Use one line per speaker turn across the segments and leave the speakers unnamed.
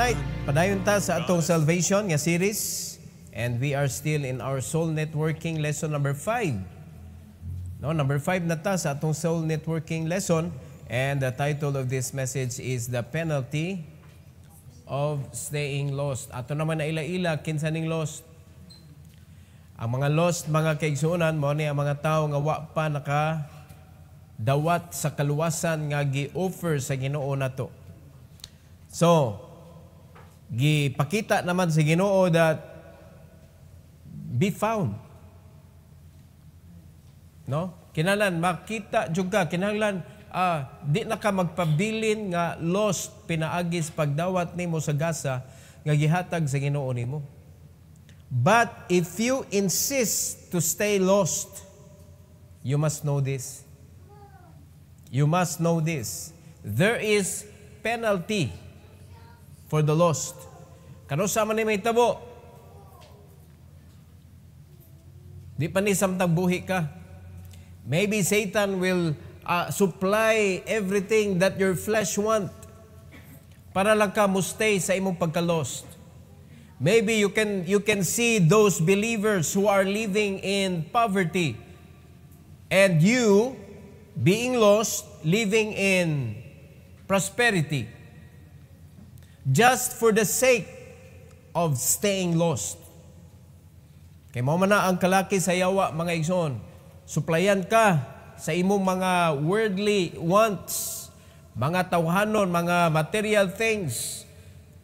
tonight. Padayon ta sa atong salvation nga series and we are still in our soul networking lesson number 5. No, number 5 na ta sa atong soul networking lesson and the title of this message is The Penalty of Staying Lost. Ato naman na ila-ila kinsaning lost. Ang mga lost mga kaigsuonan mo ni ang mga tawo nga wa pa naka dawat sa kaluwasan nga gi-offer sa Ginoo nato. So, gipakita naman sa Ginoo that be found. No? Kinahanglan makita jud ka, kinahanglan ah, di na ka magpabilin nga lost pinaagis pagdawat nimo sa gasa nga gihatag sa Ginoo nimo. But if you insist to stay lost, you must know this. You must know this. There is penalty for the lost. Kano sa man may tabo? Di pa ni samtang buhi ka. Maybe Satan will uh, supply everything that your flesh want para lang ka mo stay sa imong pagka-lost. Maybe you can you can see those believers who are living in poverty and you being lost living in prosperity just for the sake of staying lost. Kay mo man na ang kalaki sa yawa mga igsoon. Suplayan ka sa imong mga worldly wants, mga tawhanon, mga material things.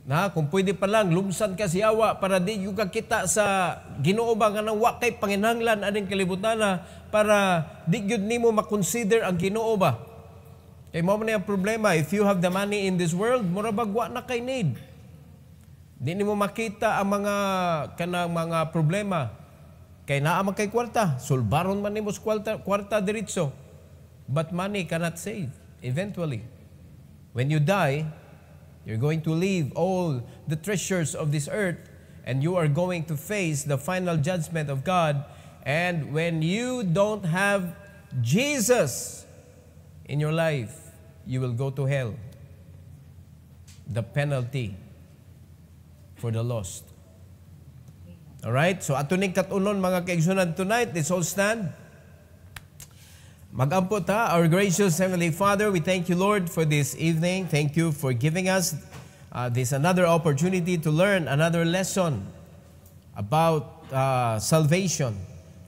Na kung pwede pa lang lumsan ka sa yawa para di yung kakita sa Ginoo ba nga nang wakay panginhanglan aning kalibutan para di gyud nimo makonsider ang Ginoo ba. Kay eh, mo man ang problema, if you have the money in this world, mura bagwa na kay need. Di nimo makita ang mga kanang mga problema. Kay naa man kay kwarta, sulbaron man nimo kwarta, kwarta diretso. But money cannot save eventually. When you die, you're going to leave all the treasures of this earth and you are going to face the final judgment of God. And when you don't have Jesus in your life, you will go to hell. The penalty for the lost. Alright? So atuning katunon mga kaigsunan tonight, let's all stand. Magampot ha, our gracious Heavenly Father, we thank you Lord for this evening. Thank you for giving us uh, this another opportunity to learn another lesson about uh, salvation.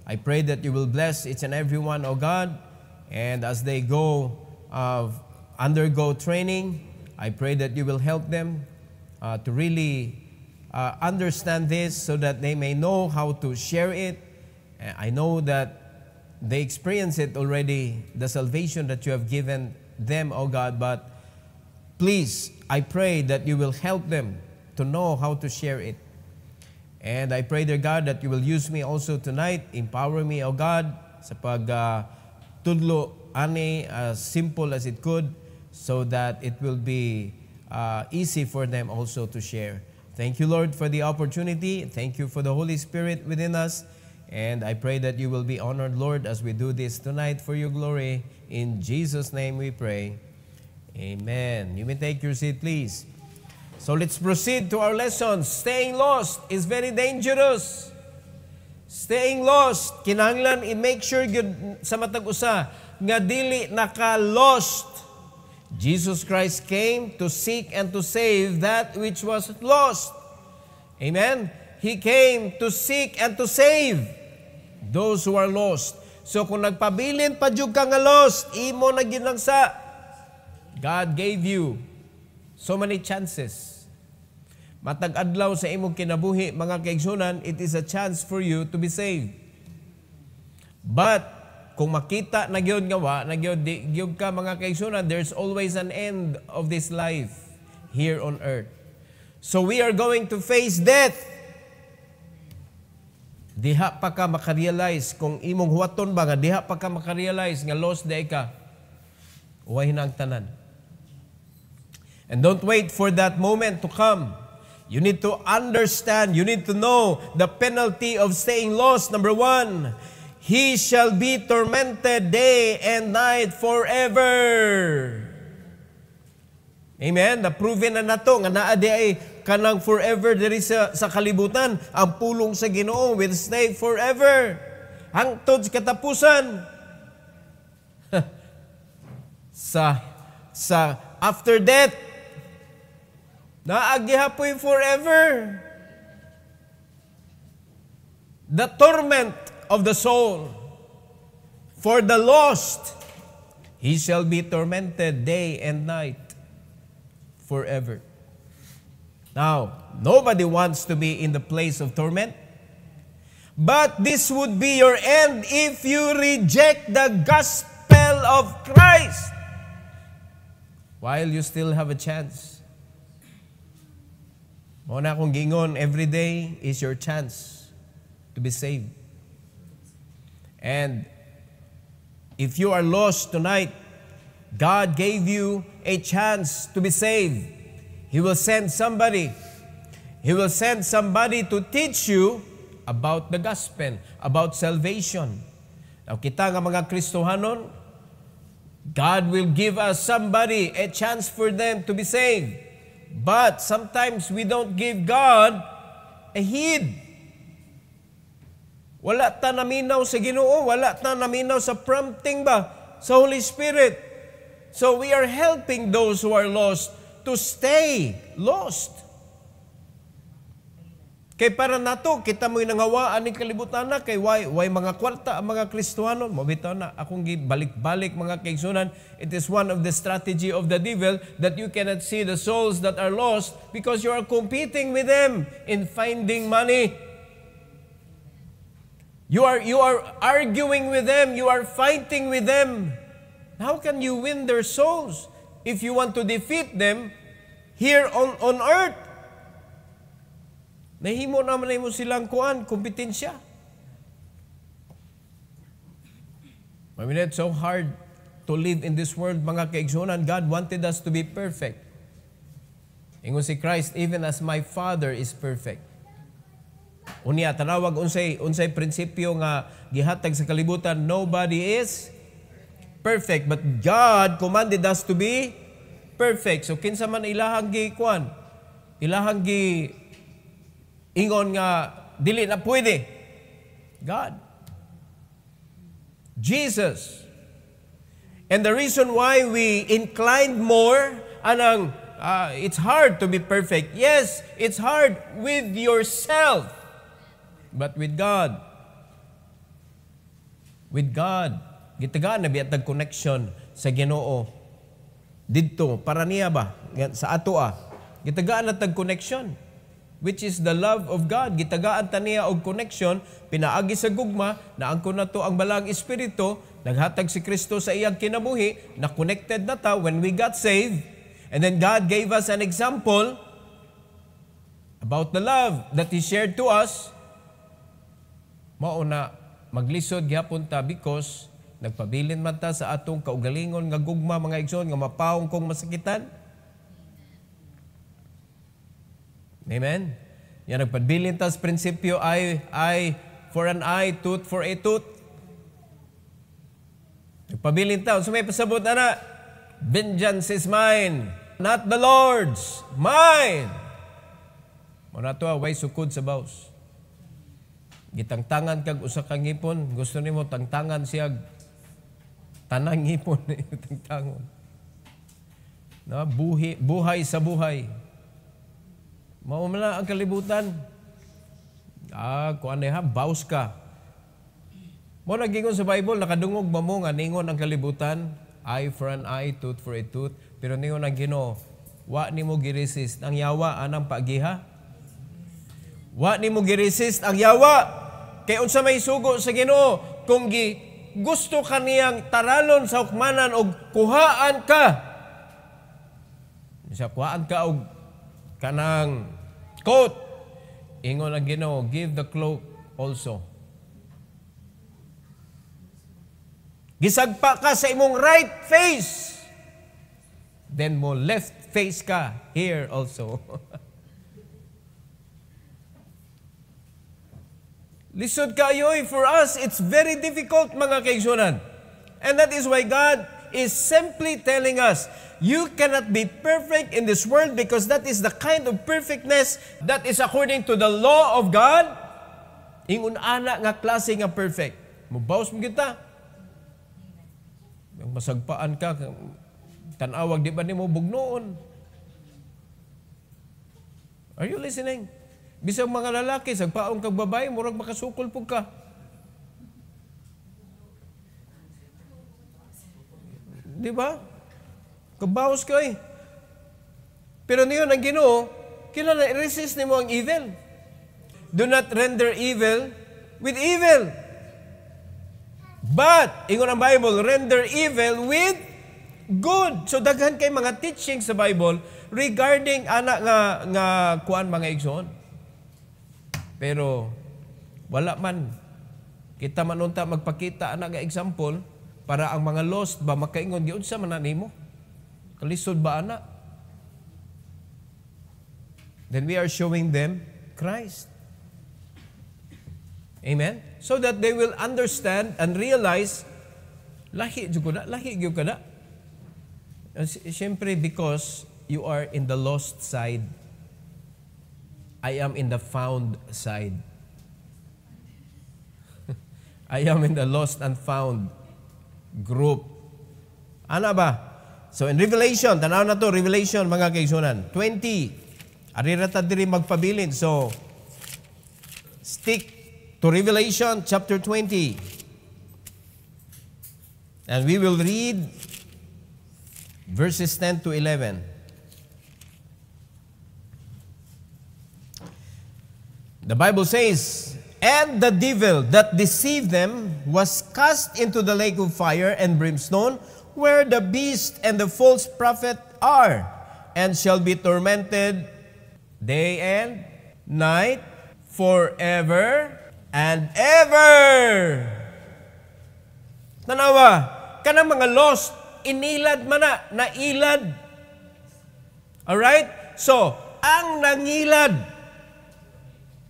I pray that you will bless each and every one, O God, and as they go uh, undergo training. I pray that you will help them uh, to really uh, understand this so that they may know how to share it. Uh, I know that they experience it already, the salvation that you have given them, O oh God, but please, I pray that you will help them to know how to share it. And I pray, dear God, that you will use me also tonight. Empower me, O oh God, sa pagtudlo uh, ani as simple as it could so that it will be uh, easy for them also to share. Thank you, Lord, for the opportunity. Thank you for the Holy Spirit within us. And I pray that you will be honored, Lord, as we do this tonight for your glory. In Jesus' name we pray. Amen. You may take your seat, please. So let's proceed to our lesson. Staying lost is very dangerous. Staying lost, Kinanglan it. make sure you. sa matag usa nga dili naka-lost Jesus Christ came to seek and to save that which was lost. Amen? He came to seek and to save those who are lost. So kung nagpabilin pa jud ka nga lost, imo na ginangsa. God gave you so many chances. Matag adlaw sa imong kinabuhi, mga kaigsunan, it is a chance for you to be saved. But kung makita na gyud nga wa na gyud di ka mga kaigsoonan there's always an end of this life here on earth so we are going to face death diha pa ka makarealize kung imong huwaton ba nga diha pa ka makarealize nga lost day ka wa hinangtanan and don't wait for that moment to come You need to understand, you need to know the penalty of staying lost. Number one, He shall be tormented day and night forever. Amen? Na-proven na na to, nga naa di ay kanang forever diri sa, sa kalibutan, ang pulong sa ginoo will stay forever. Hangtod katapusan. sa sa after death, naagihapoy forever. The torment of the soul. For the lost, he shall be tormented day and night forever. Now, nobody wants to be in the place of torment. But this would be your end if you reject the gospel of Christ while you still have a chance. na kung gingon, every day is your chance to be saved. And if you are lost tonight, God gave you a chance to be saved. He will send somebody. He will send somebody to teach you about the gospel, about salvation. Now kita nga mga Kristohanon, God will give us somebody, a chance for them to be saved. But sometimes we don't give God a heed. Wala ta naminaw sa Ginoo, wala ta naminaw sa prompting ba sa Holy Spirit. So we are helping those who are lost to stay lost. Kay para nato kita mo nangawaan ni kalibutan na kay why why mga kwarta ang mga Kristohanon mo bitaw na akong gibalik-balik mga kaigsunan it is one of the strategy of the devil that you cannot see the souls that are lost because you are competing with them in finding money You are, you are arguing with them. You are fighting with them. How can you win their souls if you want to defeat them here on, on earth? Nahimo naman mo silang kuan, kompetensya. I mean, it's so hard to live in this world, mga kaigsunan. God wanted us to be perfect. Ingon si Christ, even as my Father is perfect. Unya tanawag unsay unsay prinsipyo nga gihatag sa kalibutan nobody is perfect but God commanded us to be perfect. So kinsa man ilahang gikuan ilahang gi ingon nga dili na pwede. God. Jesus. And the reason why we inclined more anang uh, it's hard to be perfect. Yes, it's hard with yourself but with God. With God. Gitagaan na biyatag connection sa ginoo. Dito, para niya ba? Sa ato ah. Gitagaan na tag connection. Which is the love of God. Gitagaan taniya og connection. Pinaagi sa gugma, na na to ang balang espiritu. Naghatag si Kristo sa iyang kinabuhi. Na connected na ta when we got saved. And then God gave us an example about the love that He shared to us mao na maglisod gihapon ta because nagpabilin man ta sa atong kaugalingon nga gugma mga igsoon nga mapawong kong masakitan. Amen. Ya nagpabilin ta sa prinsipyo ay ay for an eye tooth for a tooth. Nagpabilin ta so may pasabot ana vengeance is mine not the Lord's mine. Mo na to ah, way sukod sa boss. Gitangtangan kag usa kang ngipon, gusto nimo tangtangan siya tanang ngipon ni tangtangon. Na buhi, buhay sa buhay. Mao ang kalibutan. Ah, ko kuan ha, baus ka. Mo nagingon sa Bible nakadungog ba mo nga ningon ang kalibutan, eye for an eye, tooth for a tooth, pero ningon ang Ginoo, wa nimo giresist ang yawa anang pagiha Wa nimo giresist ang yawa. Kay unsa may sugo sa Ginoo kung gi gusto kaniyang taralon sa hukmanan og kuhaan ka. Sa kuhaan ka og kanang coat. Ingon ang Ginoo, give the cloak also. Gisagpa ka sa imong right face. Then mo left face ka here also. Lisod kayo, for us, it's very difficult mga kaigsunan. And that is why God is simply telling us, you cannot be perfect in this world because that is the kind of perfectness that is according to the law of God. Ingon ana nga klase nga perfect. Mubawas mo kita. Masagpaan ka, tanawag di ba ni mo bugnoon? Are you listening? Bisang mga lalaki, sagpaong kag babae, murag makasukol pug ka. Di ba? Kabaos ka eh. Pero niyo ang Ginoo, kinala resist nimo ang evil. Do not render evil with evil. But, ingon ang Bible, render evil with good. So daghan kay mga teaching sa Bible regarding ana nga nga kuan mga igsoon. Pero wala man kita manunta magpakita ana nga example para ang mga lost ba makaingon gyud sa man nimo. Kalisod ba ana? Then we are showing them Christ. Amen. So that they will understand and realize lahi jud kada, lahi gyud kada. Siyempre because you are in the lost side I am in the found side. I am in the lost and found group. Ano ba? So in Revelation, tanaw na to, Revelation mga kaisunan. 20. Arirata diri magpabilin. So stick to Revelation chapter 20. And we will read verses 10 to 11. The Bible says, And the devil that deceived them was cast into the lake of fire and brimstone, where the beast and the false prophet are, and shall be tormented day and night forever and ever. Tanawa, kanang mga lost, inilad man na, nailad. Alright? So, ang nangilad,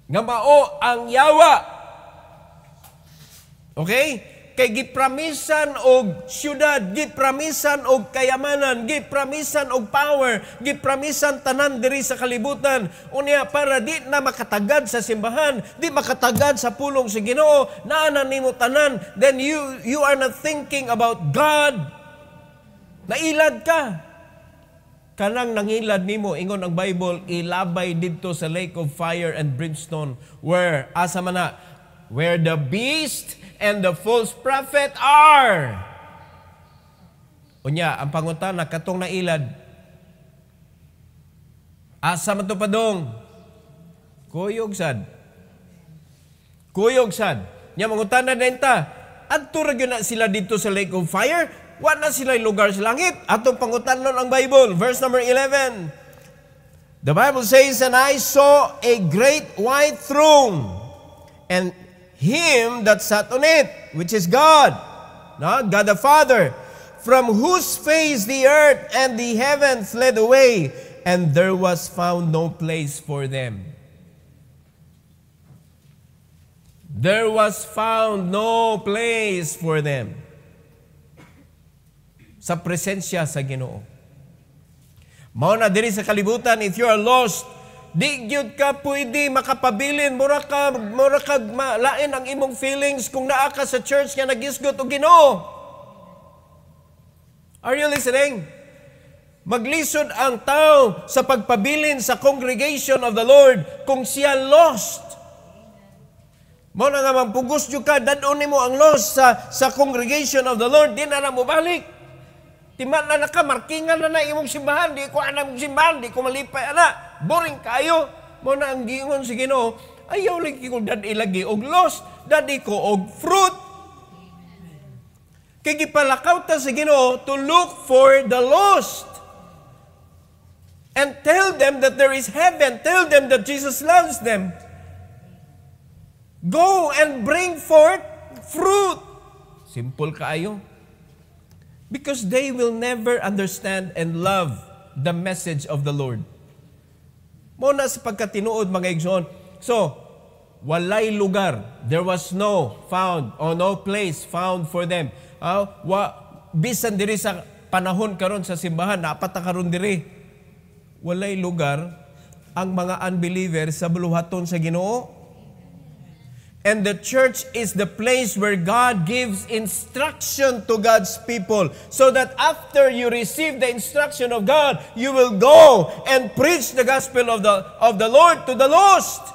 nga mao ang yawa. Okay? Kay gipramisan og syudad, gipramisan og kayamanan, gipramisan og power, gipramisan tanan diri sa kalibutan. Unya para di na makatagad sa simbahan, di makatagad sa pulong sa Ginoo, naa nimo tanan, then you you are not thinking about God. Nailad ka kanang nangilad nimo ingon ang Bible ilabay didto sa lake of fire and brimstone where asa man na where the beast and the false prophet are. Unya ang pangutana katong nailad asa man to padong kuyog sad kuyog sad nya mangutana na ta adto ra na sila didto sa lake of fire wala sila'y lugar sa langit. Atong pangutanlon ang Bible. Verse number 11. The Bible says, And I saw a great white throne, and Him that sat on it, which is God, no? God the Father, from whose face the earth and the heaven fled away, and there was found no place for them. There was found no place for them sa presensya sa Ginoo. Mao na diri sa kalibutan if you are lost, di gyud ka pwede makapabilin mura ka mura ka lain ang imong feelings kung naa ka sa church nga nagisgot og Ginoo. Are you listening? Maglisod ang tao sa pagpabilin sa congregation of the Lord kung siya lost. Mo na nga man pugos jud ka dadon nimo ang lost sa sa congregation of the Lord, di na, na mo balik. Timan na naka, markingan na na imong simbahan, di ko anam simbahan, di ko malipay ana. Boring kayo. Mo na ang giingon si Ginoo, ayaw lang ko dadi ilagi og loss, dadi ko og fruit. Kay gipalakaw ta si Ginoo to look for the lost. And tell them that there is heaven. Tell them that Jesus loves them. Go and bring forth fruit. Simple kaayo. Because they will never understand and love the message of the Lord. Muna sa pagkatinuod, mga igsoon. So, walay lugar. There was no found or no place found for them. Uh, wa, bisan diri sa panahon karon sa simbahan, napata diri. Walay lugar ang mga unbelievers sa buluhaton sa Ginoo And the church is the place where God gives instruction to God's people so that after you receive the instruction of God, you will go and preach the gospel of the, of the Lord to the lost.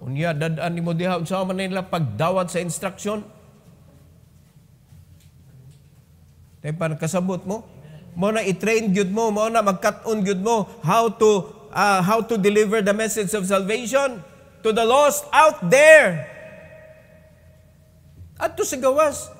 Unya, dadaan ni mo diha, sa man nila pagdawat sa instruction. Kaya pa kasabot mo. Mo na i-train gyud mo, mo na magkat-on gyud mo how to uh, how to deliver the message of salvation to the lost out there. At to sa gawas,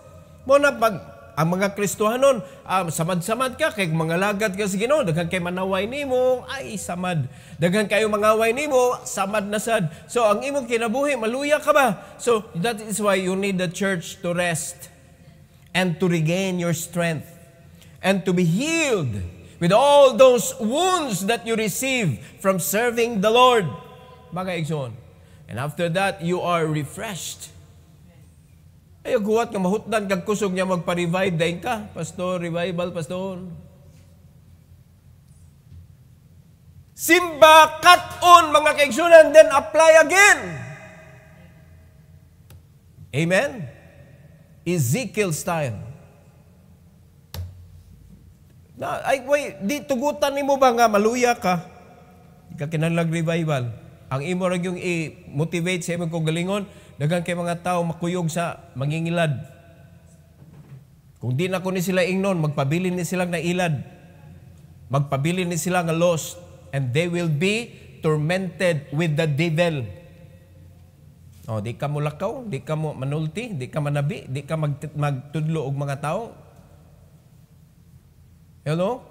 mo na pag ang mga Kristohanon, um, ah, samad-samad ka, kay mga lagat ka sa Ginoo, daghan kay manaway nimo, ay samad. Daghan kayo mga mangaway nimo, samad na sad. So ang imong kinabuhi, maluya ka ba? So that is why you need the church to rest and to regain your strength and to be healed with all those wounds that you receive from serving the Lord. Mga igsoon. And after that, you are refreshed. Ay, guwat nga mahutdan kag kusog niya magpa-revive dahin ka. Pastor, revival, pastor. Simba, cut on mga kaigsunan, then apply again. Amen? Ezekiel style. Na, ay, wait, di tugutan ni mo ba nga maluya ka? Di ka kinalag revival ang imo ra yung i-motivate sa imong kagalingon daghan kay mga tao makuyog sa mangingilad kung di na ko ni sila ingnon magpabilin ni na ilad. magpabilin ni sila nga lost and they will be tormented with the devil oh di ka mo lakaw di ka mo manulti di ka manabi di ka mag magtudlo og mga tao hello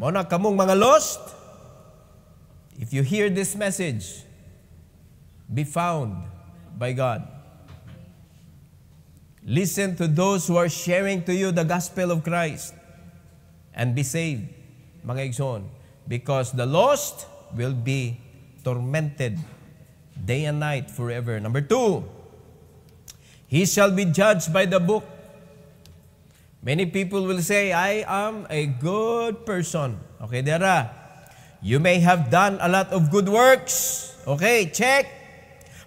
mo na kamong mga lost If you hear this message, be found by God. Listen to those who are sharing to you the gospel of Christ and be saved, mga igsoon. Because the lost will be tormented day and night forever. Number two, he shall be judged by the book. Many people will say, I am a good person. Okay, there are. You may have done a lot of good works. Okay, check.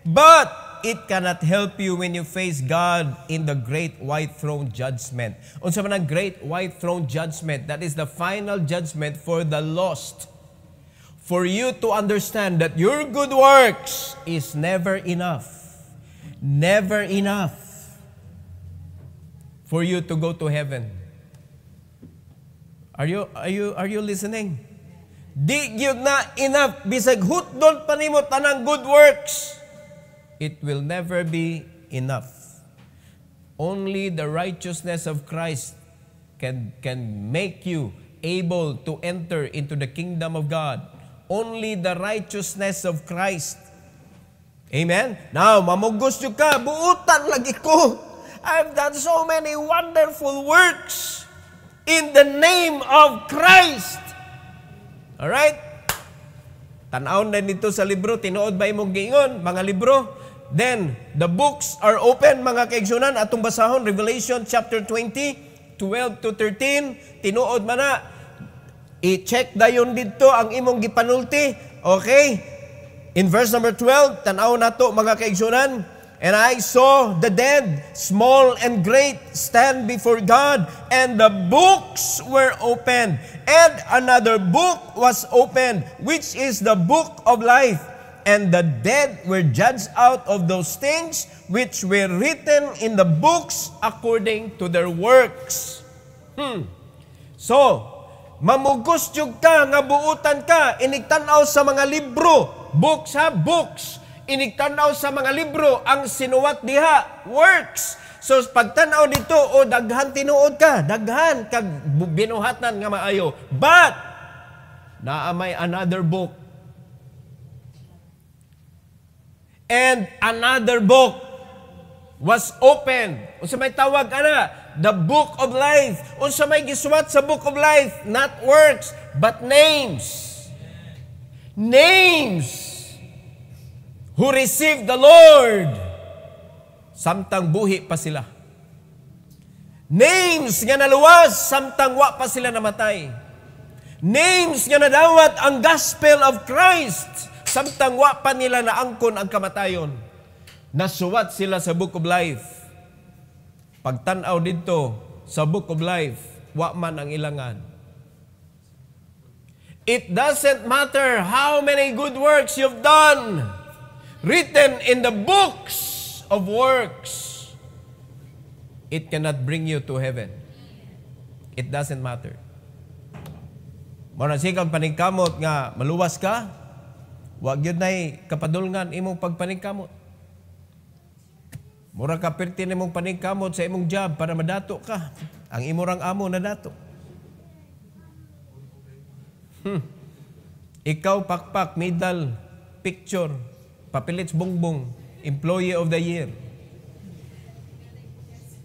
But it cannot help you when you face God in the great white throne judgment. Unsa man ang great white throne judgment? That is the final judgment for the lost. For you to understand that your good works is never enough. Never enough for you to go to heaven. Are you are you are you listening? Di gyud na enough bisag hutdon pa nimo tanang good works. It will never be enough. Only the righteousness of Christ can can make you able to enter into the kingdom of God. Only the righteousness of Christ. Amen. Now, mamugos yo ka, buutan lagi ko. I've done so many wonderful works in the name of Christ. Alright? Tanawon na dito sa libro, tinuod ba imong giingon, mga libro? Then, the books are open, mga kaigsyonan, atong basahon, Revelation chapter 20, 12 to 13, tinuod man na, i-check dayon dito ang imong gipanulti, okay? In verse number 12, tanaw na to, mga kaigsyonan, And I saw the dead, small and great, stand before God, and the books were opened. And another book was opened, which is the book of life. And the dead were judged out of those things which were written in the books according to their works. Hmm. So, mamugos ka, nga buutan ka, inigtanaw sa mga libro, books ha, books inigtanaw sa mga libro ang sinuwat diha works so pagtanaw dito o daghan tinuod ka daghan kag binuhatan nga maayo but naa may another book and another book was open unsa may tawag ana the book of life unsa may gisuwat sa book of life not works but names names who received the Lord. Samtang buhi pa sila. Names nga naluwas, samtang wa pa sila namatay. Names nga nadawat ang gospel of Christ, samtang wa pa nila naangkon ang kamatayon. Nasuwat sila sa Book of Life. Pagtanaw dito sa Book of Life, wa man ang ilangan. It doesn't matter how many good works you've done written in the books of works, it cannot bring you to heaven. It doesn't matter. Muna sikang paningkamot nga maluwas ka, wag yun na'y kapadulngan imong pagpaningkamot. Mura ka pertin imong paningkamot sa imong job para madato ka. Ang imurang amo na dato. Hmm. Ikaw pakpak, middle, picture, Papilits Bongbong, Employee of the Year.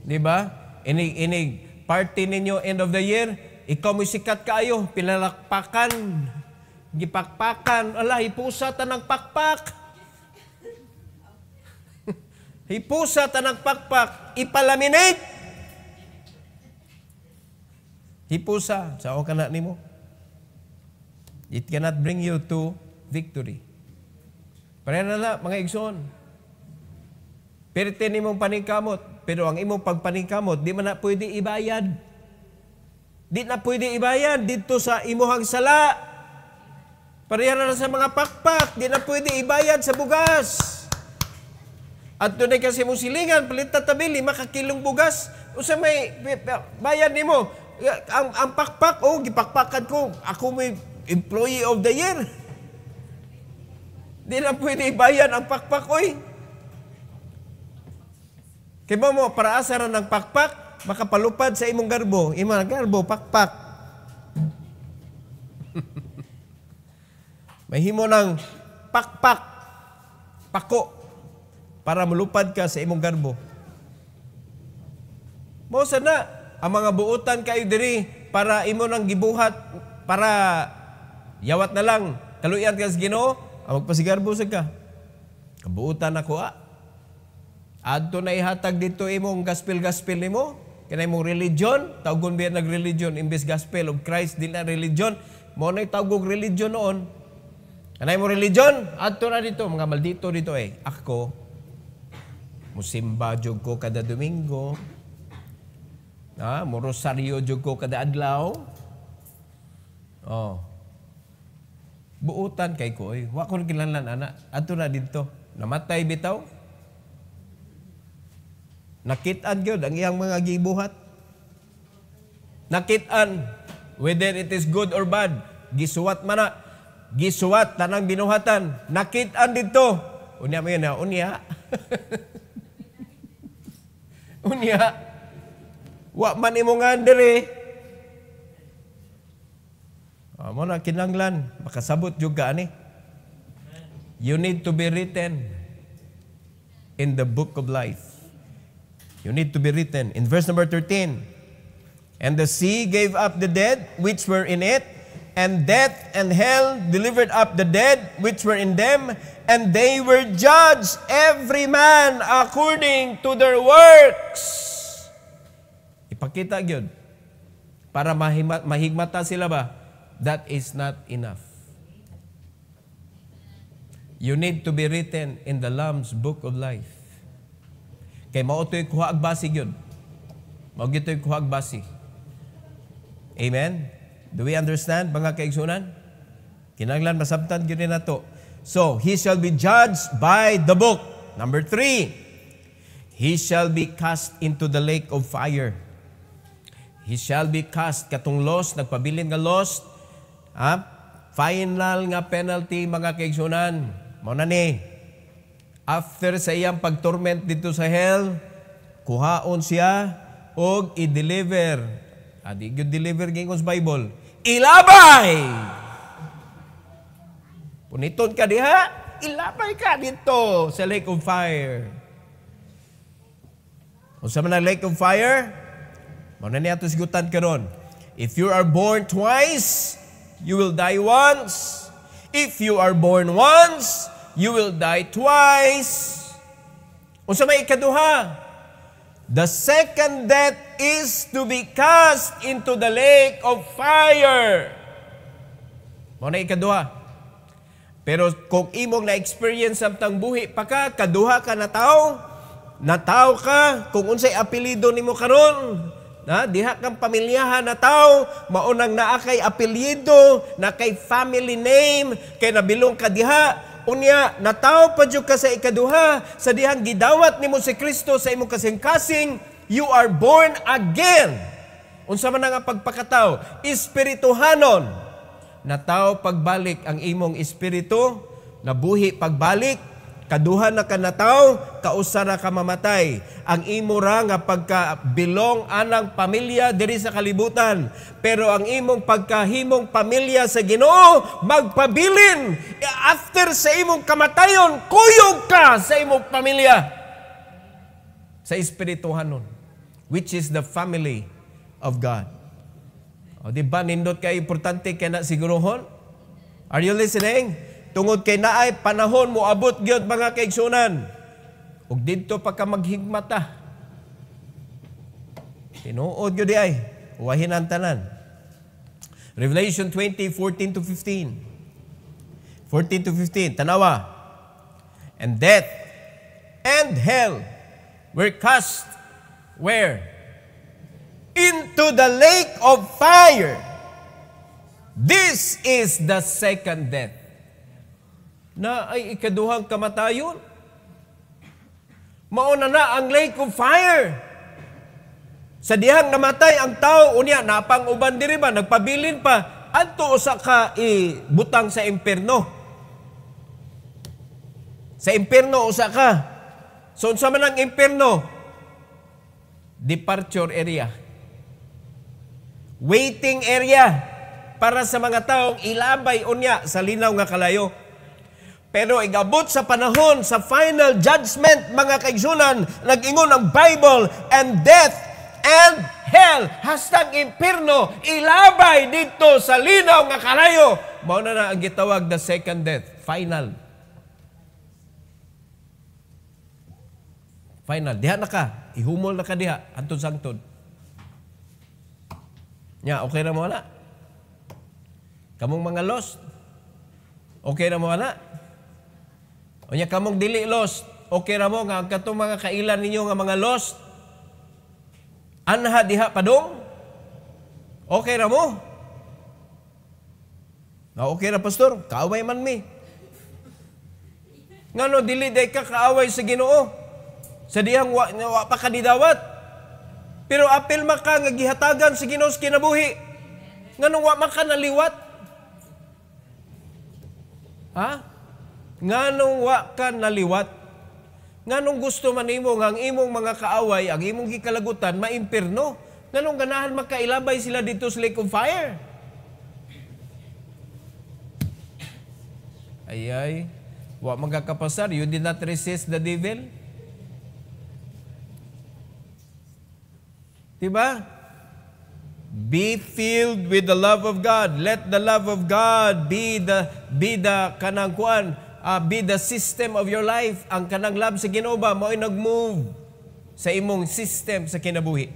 Di ba? Inig-inig. Party ninyo, end of the year, ikaw may sikat kayo, pinalakpakan, gipakpakan, ala, hipusa ta nagpakpak. pakpak. hipusa ta ng ipalaminate. Hipusa, saan ka na nimo? It cannot bring you to victory na, mga igsoon. Pirte ni mong paningkamot, pero ang imong pagpaningkamot, di man na pwede ibayad. Di na pwede ibayad dito sa imuhang sala. Pareha na sa mga pakpak, di na pwede ibayad sa bugas. At doon kasi mong silingan, palit tabi, makakilong bugas. O sa may bayad ni mo, ang, ang pakpak, oh, gipakpakan ko, ako may employee of the year. Di na pwede ibayan ang pakpakoy. oy. Kaya mo, para asaran ng pakpak, makapalupad sa imong garbo. Imong garbo, pakpak. May himo ng pakpak, pako, para malupad ka sa imong garbo. Mo na, ang mga buutan kayo diri para imo nang gibuhat para yawat na lang kaluyan ka sa Ginoo ang magpasigarbo sa ka. Kabuutan ako ah. Adto na ihatag dito imong gaspel-gaspel mo. kanay mong religion, tawgon biya nag-religion imbes gospel of Christ din na religion. Mo na tawgog religion noon. Kanay mo religion, adto na dito mga maldito dito eh. Ako musimba jud ko kada Domingo. Ah, mo rosaryo ko kada adlaw. Oh buutan kay ko oy wa ko kinahanglan ana adto na dito namatay bitaw nakit nakitaan gyud ang iyang mga gibuhat nakit-an whether it is good or bad gisuwat man na gisuwat tanang binuhatan nakit-an dito unya man na unya unya wa man imong nga dire Amo na kinanglan, makasabot jud ka You need to be written in the book of life. You need to be written. In verse number 13, And the sea gave up the dead which were in it, and death and hell delivered up the dead which were in them, and they were judged, every man according to their works. Ipakita yun. Para mahigmata sila ba? that is not enough. You need to be written in the Lamb's Book of Life. Kay mao to'y kuhaag basi yun. Mao gito'y kuhaag basi. Amen? Do we understand, mga kaigsunan? Kinaglan, masabtan yun na to. So, he shall be judged by the book. Number three, he shall be cast into the lake of fire. He shall be cast. Katong lost, nagpabilin nga lost, Ha? Final nga penalty mga kaigsunan. Mo na ni. After sa iyang pagtorment dito sa hell, kuhaon siya og i-deliver. Adi gyud deliver gingon sa Bible. Ilabay. Puniton ka diha ilabay ka dito sa lake of fire. O sa mga lake of fire, Mo niya ito sigutan ka ron. If you are born twice, you will die once. If you are born once, you will die twice. Unsa may ikaduha? The second death is to be cast into the lake of fire. Mao na ikaduha. Pero kung imong na-experience samtang buhi pa ka, kaduha ka na tao, nataw ka, kung unsay apelido nimo karon, na, diha kang pamilyahan na tao, maunang naa kay apelyido, na kay family name, kay nabilong ka diha, unya nataw pa jud ka sa ikaduha sa dihang gidawat nimo si Kristo sa imong kasing-kasing you are born again unsa man nga pagpakataw espirituhanon Na nataw pagbalik ang imong espiritu nabuhi pagbalik Kaduha na kanataw, kausa na ka mamatay. Ang imo ra nga pagkabilong anang pamilya diri sa kalibutan. Pero ang imong pagkahimong pamilya sa Ginoo magpabilin after sa imong kamatayon kuyog ka sa imong pamilya sa espirituhanon, which is the family of God. O, di ba, nindot ka importante kaya na siguruhon? Are you listening? tungod kay naay panahon mo abot gyud mga kaigsunan. Ug didto pa ka maghigmata. Tinuod gyud ay wahin ang tanan. Revelation 20:14 to 15. 14 to 15 tanawa. And death and hell were cast where into the lake of fire. This is the second death na ay ikaduhang kamatayon. Mauna na ang lake of fire. Sa dihang namatay ang tao, unya, napang uban diri ba, nagpabilin pa, adto usa ka butang sa impierno. Sa impierno usa ka. So unsa man ang impierno? Departure area. Waiting area para sa mga taong ilabay unya sa linaw nga kalayo pero igabot sa panahon sa final judgment mga kaigsunan, nag-ingon ang Bible and death and hell hastang impirno ilabay dito sa linaw nga kalayo. Mao na ang gitawag the second death, final. Final, diha na ka, ihumol na ka diha antud sangtod. Nya, okay na mo na. Kamong mga lost, okay na mo na. Unya kamog dili lost. Okay ra mo nga katong mga kailan ninyo nga mga lost. Anha diha padong. Okay ra mo? Na okay ra pastor, kaaway man mi. no, dili day ka kaaway sa Ginoo? Sa dihang wa, wa pa kadidawat. Pero apil maka nga gihatagan sa Ginoo sa kinabuhi. Ngano wa maka naliwat? Ha? nganong wa ka naliwat nganong gusto man imo nga ang imong mga kaaway ang imong gikalagutan maimpirno nganong ganahan makailabay sila dito sa lake of fire ayay wa magakapasar you did not resist the devil Diba? Be filled with the love of God. Let the love of God be the be the kanangkuan uh, be the system of your life. Ang kanang love sa Ginoo ba mao nag-move sa imong system sa kinabuhi.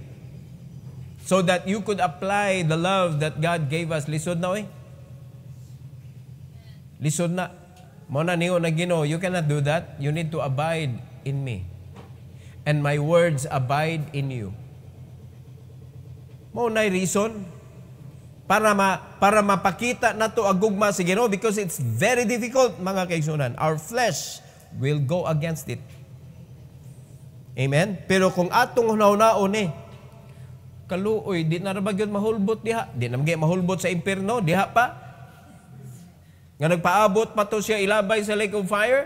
So that you could apply the love that God gave us. Lisod na oi. Lisod na. Mo na niyo na Ginoo, you cannot do that. You need to abide in me. And my words abide in you. Mo na reason para ma, para mapakita nato ang gugma si Ginoo because it's very difficult mga kaigsunan. Our flesh will go against it. Amen. Pero kung atong hunaunaon eh kaluoy di na rabag mahulbot diha, di na mahulbot sa impierno diha pa. Nga nagpaabot pa to siya ilabay sa lake of fire.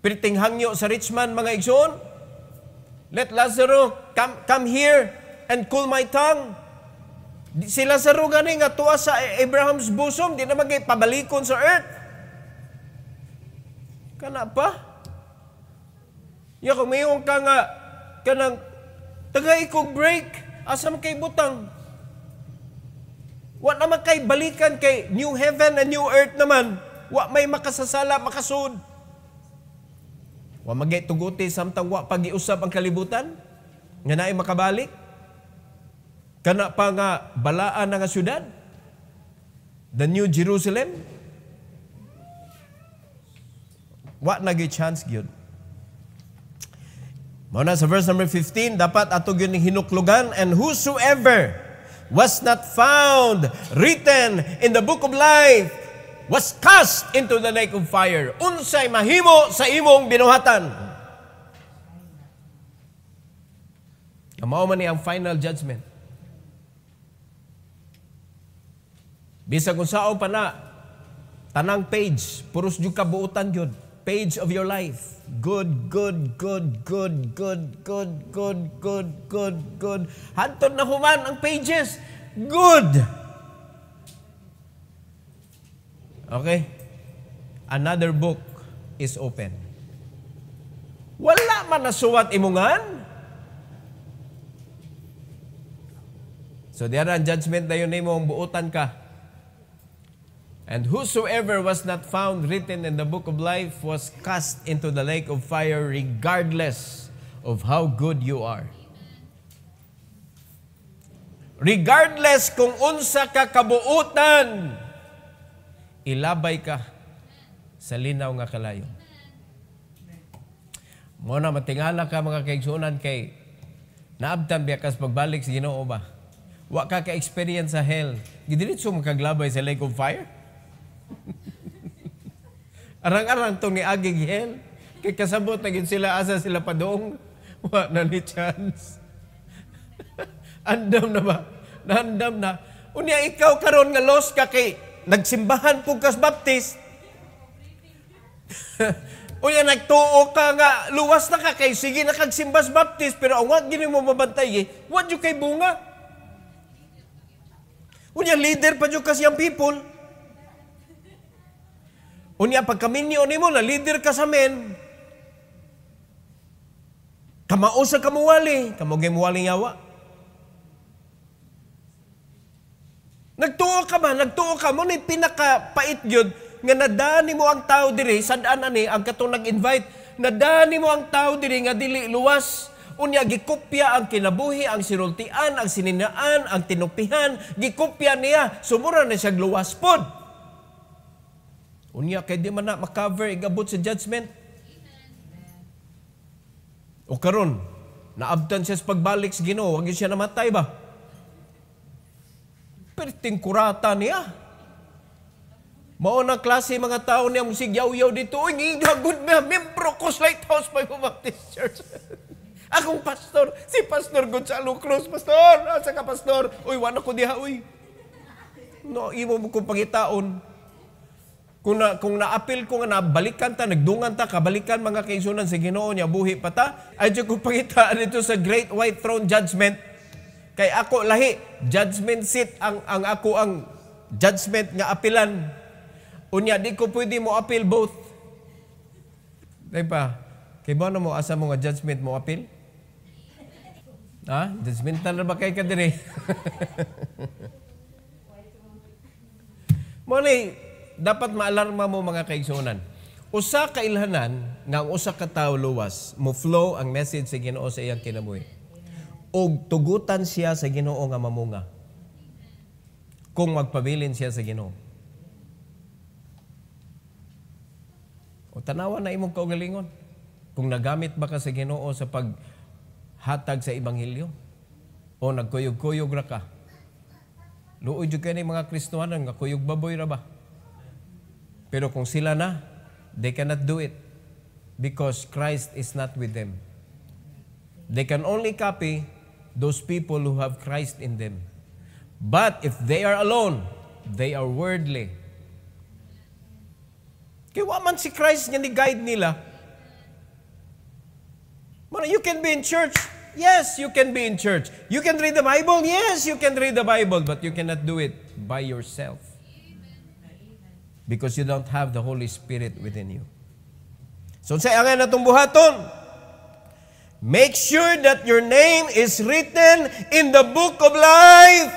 Pirting hangyo sa rich man mga igsoon. Let Lazarus come, come here and cool my tongue. Sila sa rugani nga tuwa sa Abraham's bosom, di na magay pabalikon sa earth. Kana pa? Ya kung mayong ka nga kanang tagay kog break, asam kay butang. Wa na kay balikan kay new heaven and new earth naman. Wa may makasasala, makasud. Wa magay tuguti samtang wa pag pagiusab ang kalibutan nga naay makabalik. Kana pa nga balaan nga syudad? The New Jerusalem? Wa nagi chance gyud. Mao na sa verse number 15, dapat ato gyud ning hinuklugan and whosoever was not found written in the book of life was cast into the lake of fire. Unsay mahimo sa imong binuhatan. Mao man ni ang final judgment. Bisag unsaon pa na, tanang page, puros jud kabuutan jud. Page of your life. Good, good, good, good, good, good, good, good, good, good. Hantod na human ang pages. Good. Okay? Another book is open. Wala man nasuwat imungan. So, diyan ang judgment na yun mo, buutan ka. And whosoever was not found written in the book of life was cast into the lake of fire regardless of how good you are. Regardless kung unsa ka kabuutan, ilabay ka sa linaw nga kalayo. Muna matingala ka mga kaigsunan kay naabtan biya kas pagbalik sa Ginoo ba? Wa ka ka-experience sa hell. Gidiritso makaglabay sa lake of fire? Arang-arang itong ni Agig Hel. Kay kasabot na sila asa sila pa padong. Wa na ni chance. Andam na ba? Naandam na. Unya ikaw karon nga lost ka kay nagsimbahan pug kas baptist. Unya nagtuo ka nga luwas na ka kay sige na simbas baptist pero ang wa gini mo mabantay eh, wa kay bunga. Unya leader pa jud kas yang people. Unya pagkaminyo nimo na leader ka sa men, kamao sa kamuwali, kamo gay muwali yawa. Nagtuo ka ba? Nagtuo ka mo ni pinakapait gyud nga nadani mo ang tao diri sad-an ani ang katong nag-invite nadani mo ang tao diri nga dili luwas unya gikopya ang kinabuhi ang sinultian ang sininaan ang tinupihan gikopya niya sumura na siya luwas pod Unya kay di man na makover igabot sa judgment. O karon, naabtan siya sa pagbalik sa Ginoo, wag siya namatay ba? Perting kurata niya. Mao na klase mga tao niya musig sigyaw yaw dito. Uy, gigagod ba? Membro ko sa Lighthouse by Baptist Church. Akong pastor, si Pastor Gonzalo Cruz. Pastor, asa ka pastor? Uy, wala ko diha, uy. No, imo mo kong pangitaon. Kung, na, kung naapil ko nga balikan ta, nagdungan ta, kabalikan mga kaisunan si Ginoo niya, buhi pa ta, ay Diyo ko pakita dito sa Great White Throne Judgment. Kay ako lahi, judgment seat ang, ang ako ang judgment nga apilan. Unya, di ko pwede mo appeal both. Di pa? Kay ba ano mo asa mo nga judgment mo apil? Ha? Judgment na ba kay ka dire? Mali, dapat maalarma mo mga kaigsunan. Usa ka ilhanan nga usa ka tawo luwas mo flow ang message sa Ginoo sa iyang kinabuhi. Og tugutan siya sa Ginoo nga mamunga. Kung magpabilin siya sa Ginoo. O tanawa na imong kaugalingon. Kung nagamit ba ka sa Ginoo sa paghatag sa ebanghelyo o nagkuyog-kuyog ra ka. Luoy jud kay mga Kristohanan nga kuyog baboy ra ba? Pero kung sila na, they cannot do it because Christ is not with them. They can only copy those people who have Christ in them. But if they are alone, they are worldly. Kaya man si Christ nga ni-guide nila. Man, you can be in church. Yes, you can be in church. You can read the Bible. Yes, you can read the Bible. But you cannot do it by yourself. because you don't have the Holy Spirit within you. So say nga natong buhaton, make sure that your name is written in the book of life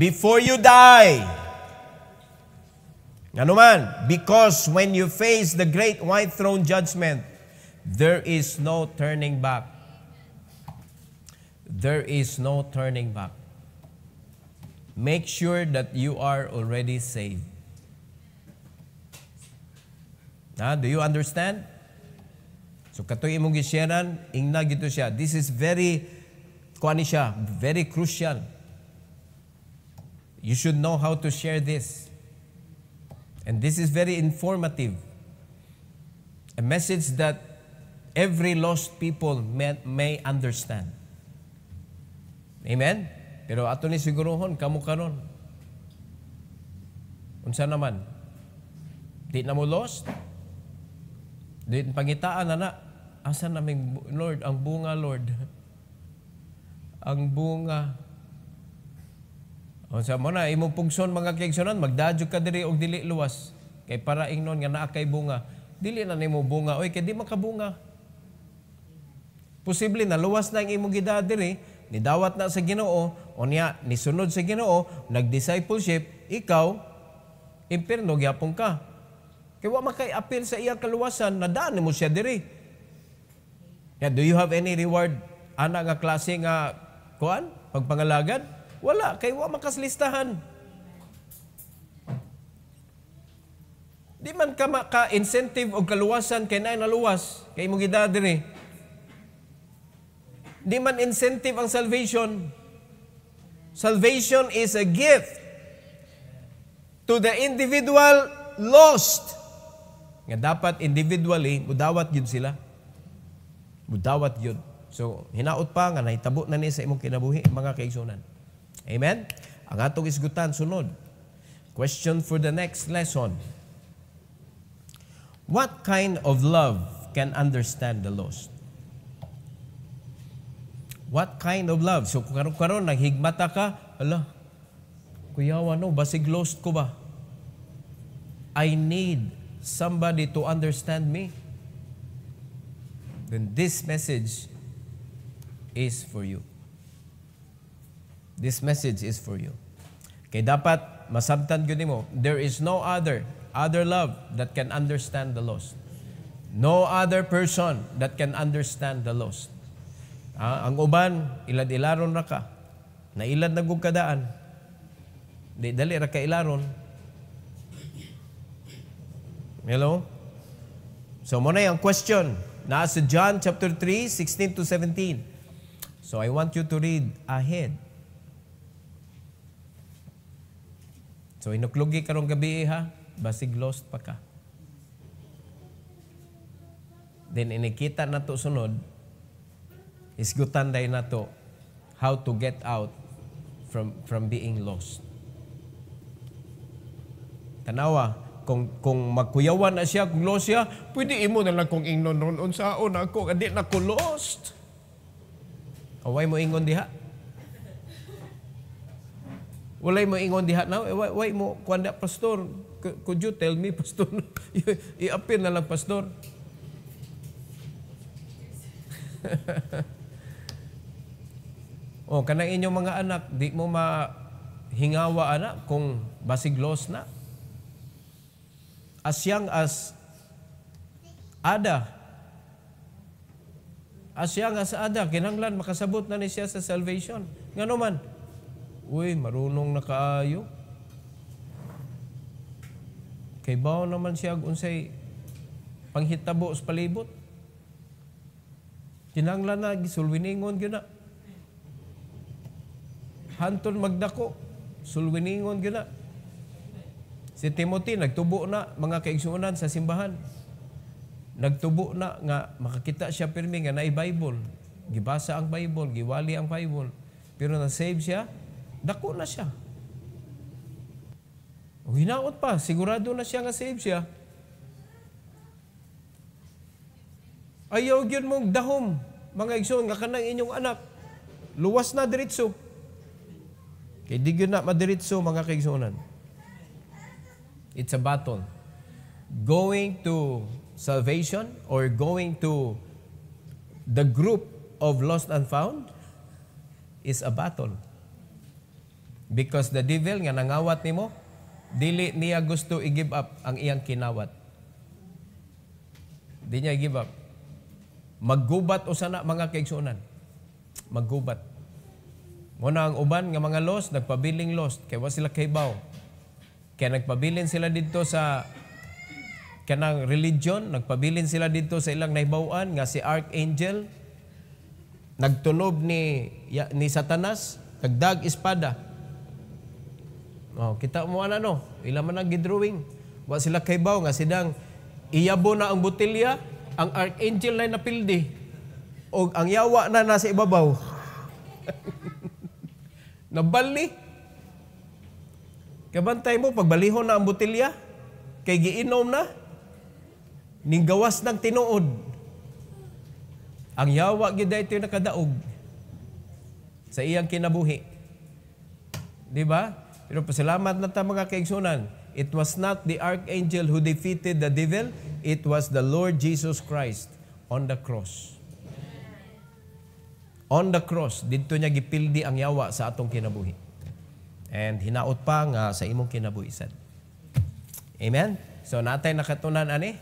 before you die. Ano man, because when you face the great white throne judgment, there is no turning back. There is no turning back. Make sure that you are already saved. Ha? Do you understand? So katoy imong gisyaran, ingna gito siya. This is very kuani siya, very crucial. You should know how to share this. And this is very informative. A message that every lost people may, may understand. Amen? Pero ato ni siguruhon, kamo karon. Unsa naman? Di na mo lost? Din pangitaan na na, asan naming Lord, ang bunga Lord. Ang bunga. O sa mo na, imong pugson mga kaigsunan, magdadyo ka diri og dili luwas. Kay paraing noon nga naa kay bunga. Dili na nimo bunga, oy kay di makabunga. Posible na luwas na ang imong gidadiri, ni dawat na sa Ginoo, o niya nisunod sa Ginoo, nag-discipleship, ikaw imperno gyapon ka. Kaya wa makay appeal sa iya kaluwasan, na nadaan mo siya diri. Yeah, do you have any reward? Ana nga klase nga kuan? Pagpangalagad? Wala, kay wa makaslistahan. Di man ka maka-incentive o kaluwasan kay na naluwas, kay mo gidad diri. Di man incentive ang salvation. Salvation is a gift to the individual lost nga dapat individually mudawat gyud sila mudawat gyud so hinaot pa nga nahitabo na ni sa imong kinabuhi mga kaigsoonan. amen ang atong isgutan sunod question for the next lesson what kind of love can understand the lost what kind of love so karon karon naghigmata ka ala kuya ano basig lost ko ba i need somebody to understand me, then this message is for you. This message is for you. Kaya dapat masabtan ko mo, there is no other, other love that can understand the lost. No other person that can understand the lost. Ah, ang uban, ilad-ilaron ra ka. Nailad na gugkadaan. Di dali ra ka ilaron Hello? So, muna yung question. Nasa John chapter 3, 16 to 17. So, I want you to read ahead. So, inuklugi karong gabi ha. Basig lost pa ka. Then, inikita na to sunod. Isgutan day na to how to get out from, from being lost. Tanawa, kung kung magkuyawan na siya kung lost siya pwede imo na lang kung ingnon ron na ako kadi na ko lost away mo ingon diha walay mo ingon diha na why, eh, why mo kwanda pastor could you tell me pastor i-appear na lang pastor oh kanang inyong mga anak di mo mahingawa anak kung basiglos na as young as Ada. As young as Ada, kinanglan makasabot na ni siya sa salvation. Nga naman, uy, marunong na kaayo. Kay bao naman siya unsay panghitabo sa palibot. Kinanglan na, gisulwiningon yun na. Hanton magdako, sulwiningon yun na. Si Timothy, nagtubo na mga kaigsuunan sa simbahan. Nagtubo na nga makakita siya pirmi nga naay Bible. Gibasa ang Bible, giwali ang Bible. Pero na-save siya, dako na siya. O hinaot pa, sigurado na siya nga save siya. Ayaw yun mong dahom, mga igsoon, nga kanang inyong anak. Luwas na diritso. Kay di na madiritso, mga kaigsonan. It's a battle. Going to salvation or going to the group of lost and found is a battle. Because the devil nga nangawat nimo, dili niya gusto i-give up ang iyang kinawat. Di niya i-give up. Maggubat o sana mga kaigsunan. Maggubat. Muna ang uban nga mga lost, nagpabiling lost, kaya wa sila kaybaw. Kaya nagpabilin sila dito sa kanang religion, nagpabilin sila dito sa ilang nahibawan nga si Archangel nagtunob ni ni Satanas, nagdag espada. Oh, kita mo ana no, ila man ang gidrawing. Wa sila kay kaybaw nga sidang iyabo na ang botelya, ang Archangel na napildi. O ang yawa na nasa ibabaw. Nabali. Kabantay mo, pagbalihon na ang butilya, kay giinom na, ning gawas ng tinuod. Ang yawa gyud daytoy nakadaog sa iyang kinabuhi. Di ba? Pero pasalamat na ta mga kaigsunan. It was not the archangel who defeated the devil, it was the Lord Jesus Christ on the cross. On the cross, dito niya gipildi ang yawa sa atong kinabuhi. And hinaot pa nga sa imong kinabuhisan. Amen? So natay nakatunan ani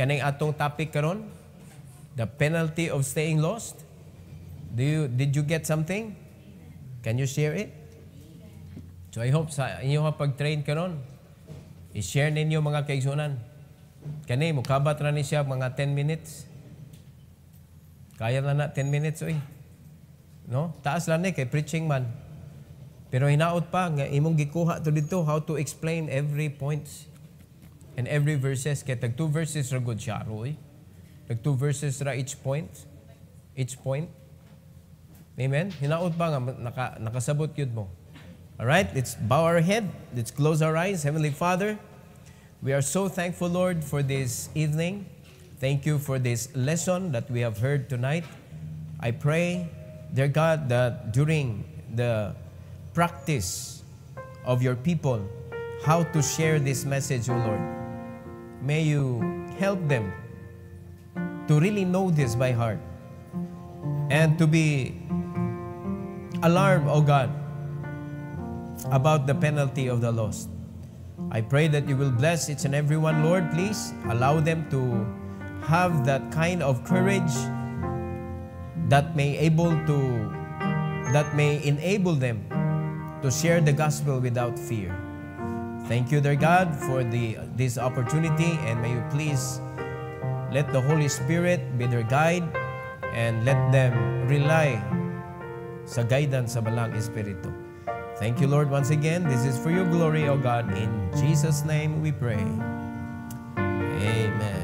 kaning atong topic karon the penalty of staying lost. Do you did you get something? Can you share it? So I hope sa inyo ha pag-train karon i-share ninyo mga kaigsoonan. Kani mo mukabat ra ni siya mga 10 minutes. Kaya na na 10 minutes oy. No? Taas lang ni kay preaching man. Pero hinaot pa nga imong gikuha to dito how to explain every points and every verses kay tag two verses ra good siya roy. Tag two verses ra each point. Each point. Amen. Hinaot pa nga naka, nakasabot gyud mo. All right, let's bow our head. Let's close our eyes. Heavenly Father, we are so thankful Lord for this evening. Thank you for this lesson that we have heard tonight. I pray, dear God, that during the practice of your people how to share this message, O Lord. May you help them to really know this by heart and to be alarmed, O God, about the penalty of the lost. I pray that you will bless each and every one, Lord, please. Allow them to have that kind of courage that may able to that may enable them to share the gospel without fear. Thank you, dear God, for the, this opportunity, and may you please let the Holy Spirit be their guide and let them rely sa guidance sa Balang Espiritu. Thank you, Lord, once again. This is for your glory, O God. In Jesus' name we pray. Amen.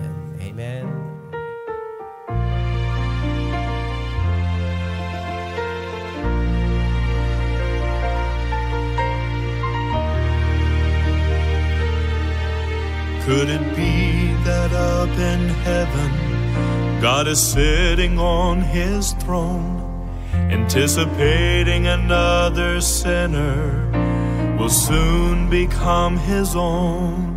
Could it be that up in heaven, God is sitting on his throne, anticipating another sinner will soon become his own?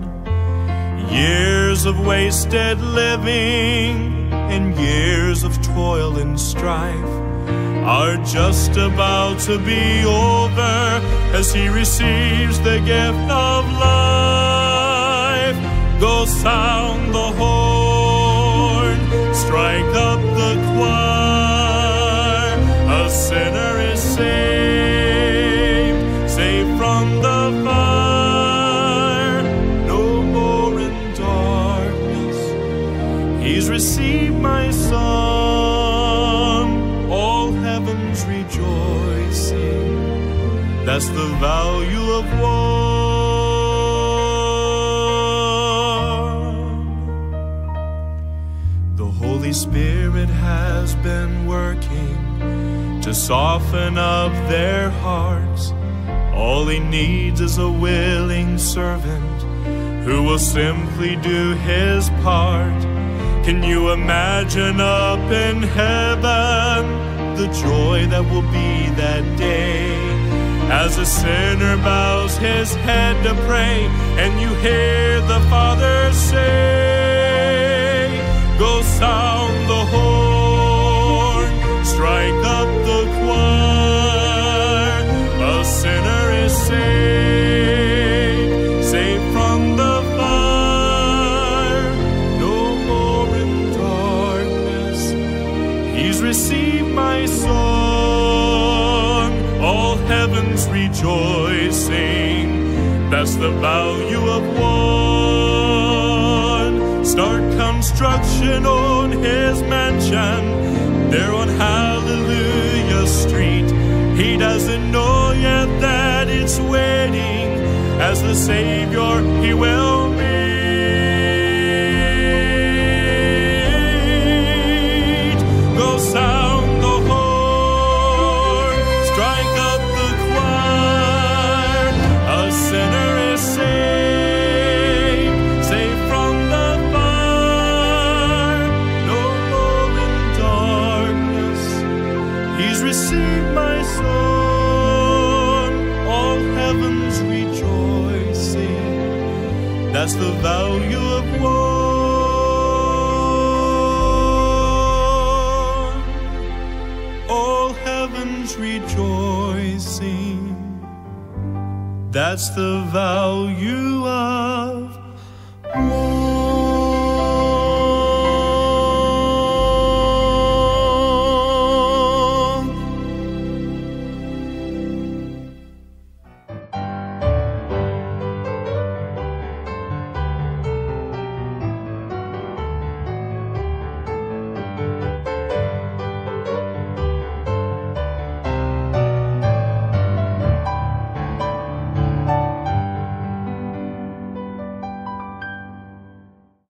Years of wasted living and years of toil and strife are just about to be over as he receives the gift of love sound the horn, strike up the choir, a sinner is saved. soften up their hearts. All he needs is a willing servant who will simply do his part. Can you imagine up in heaven the joy that will be that day? As a sinner bows his head to pray, and you hear the Father say, Go sound the horn, strike the rejoicing. That's the value of one. Start construction on his mansion there on Hallelujah Street. He doesn't know yet that it's waiting as the Savior he will be. That's the value of war. All heaven's rejoicing. That's the value of